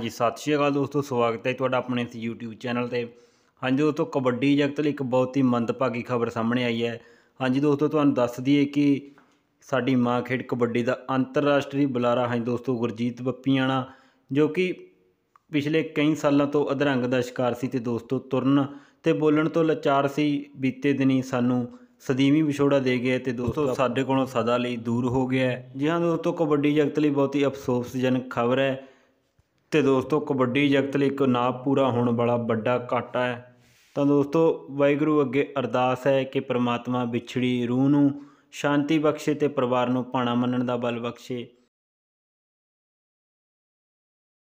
ਜੀ ਸਤਿ ਸ਼੍ਰੀ ਅਕਾਲ ਦੋਸਤੋ ਸਵਾਗਤ ਹੈ ਤੁਹਾਡਾ ਆਪਣੇ ਇਸ YouTube ਚੈਨਲ ਤੇ ਹਾਂਜੀ ਦੋਸਤੋ ਕਬੱਡੀ ਜਗਤ ਲਈ ਇੱਕ ਬਹੁਤ ਹੀ ਮੰਦਭਾਗੀ ਖਬਰ ਸਾਹਮਣੇ ਆਈ ਹੈ ਹਾਂਜੀ ਦੋਸਤੋ ਤੁਹਾਨੂੰ ਦੱਸ ਦਈਏ ਕਿ ਸਾਡੀ ਮਾਂ ਖੇਡ ਕਬੱਡੀ ਦਾ ਅੰਤਰਰਾਸ਼ਟਰੀ ਬੁਲਾਰਾ ਹਾਂਜੀ ਦੋਸਤੋ ਗੁਰਜੀਤ ਬੱਪੀਆਣਾ ਜੋ ਕਿ ਪਿਛਲੇ ਕਈ ਸਾਲਾਂ ਤੋਂ ਅਧਰੰਗ ਦਾ ਸ਼ਿਕਾਰ ਸੀ ਤੇ ਦੋਸਤੋ ਤੁਰਨ ਤੇ ਬੋਲਣ ਤੋਂ ਲਾਚਾਰ ਸੀ ਬੀਤੇ ਦਿਨੀ ਸਾਨੂੰ ਸਦੀਵੀ ਵਿਛੋੜਾ ਦੇ ਗਿਆ ਤੇ ਦੋਸਤੋ ਸਾਡੇ ਕੋਲੋਂ ਸਦਾ ਲਈ ਦੂਰ ਹੋ ਗਿਆ ਜੀ ਹਾਂ ਦੋਸਤੋ ਕਬੱਡੀ ਜਗਤ ਲਈ ਬਹੁਤ ਹੀ ਅਫਸੋਸਜਨਕ ਖਬਰ ਹੈ ਤੇ ਦੋਸਤੋ ਕਬੱਡੀ ਜਗਤ ਲਈ ਇੱਕ ਨਾ ਪੂਰਾ ਹੋਣ ਵਾਲਾ ਵੱਡਾ ਘਾਟਾ ਹੈ ਤਾਂ ਦੋਸਤੋ ਵਾਹਿਗੁਰੂ ਅੱਗੇ ਅਰਦਾਸ ਹੈ ਕਿ ਪ੍ਰਮਾਤਮਾ ਵਿਛੜੀ ਰੂਹ ਨੂੰ ਸ਼ਾਂਤੀ ਬਖਸ਼ੇ ਤੇ ਪਰਿਵਾਰ ਨੂੰ ਪਾਣਾ ਮੰਨਣ ਦਾ ਬਲ ਬਖਸ਼ੇ